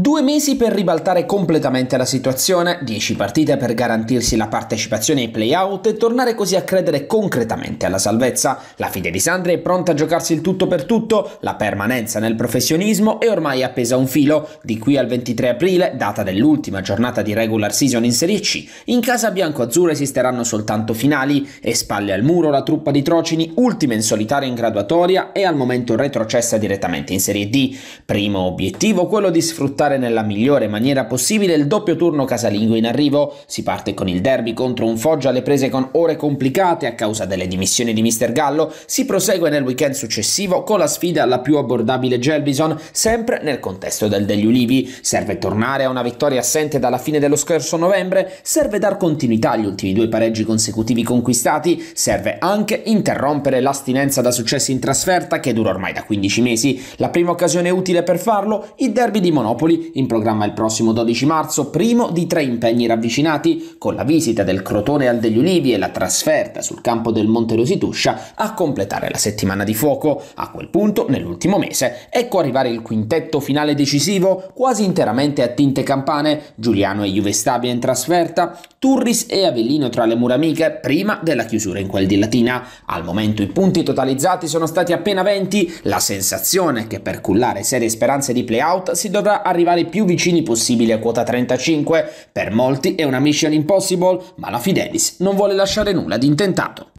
Due mesi per ribaltare completamente la situazione, 10 partite per garantirsi la partecipazione ai playout e tornare così a credere concretamente alla salvezza. La fide di Sandra è pronta a giocarsi il tutto per tutto, la permanenza nel professionismo è ormai appesa a un filo. Di qui al 23 aprile, data dell'ultima giornata di regular season in Serie C, in casa bianco-azzurra esisteranno soltanto finali e spalle al muro la truppa di Trocini, ultima in solitaria in graduatoria e al momento retrocessa direttamente in Serie D. Primo obiettivo quello di sfruttare affrontare nella migliore maniera possibile il doppio turno casalingo in arrivo. Si parte con il derby contro un Foggia alle prese con ore complicate a causa delle dimissioni di Mister Gallo, si prosegue nel weekend successivo con la sfida alla più abbordabile Gelbison, sempre nel contesto del degli Ulivi. Serve tornare a una vittoria assente dalla fine dello scorso novembre, serve dar continuità agli ultimi due pareggi consecutivi conquistati, serve anche interrompere l'astinenza da successi in trasferta che dura ormai da 15 mesi. La prima occasione utile per farlo, i derby di Monopoli in programma il prossimo 12 marzo, primo di tre impegni ravvicinati, con la visita del Crotone al degli Ulivi e la trasferta sul campo del Monte Rosituscia a completare la settimana di fuoco. A quel punto, nell'ultimo mese, ecco arrivare il quintetto finale decisivo, quasi interamente a tinte campane, Giuliano e Juve Stabia in trasferta, Turris e Avellino tra le mura amiche, prima della chiusura in quel di Latina. Al momento i punti totalizzati sono stati appena 20, la sensazione è che per cullare serie speranze di playout si dovrà arrivare arrivare più vicini possibile a quota 35. Per molti è una mission impossible, ma la Fidelis non vuole lasciare nulla di intentato.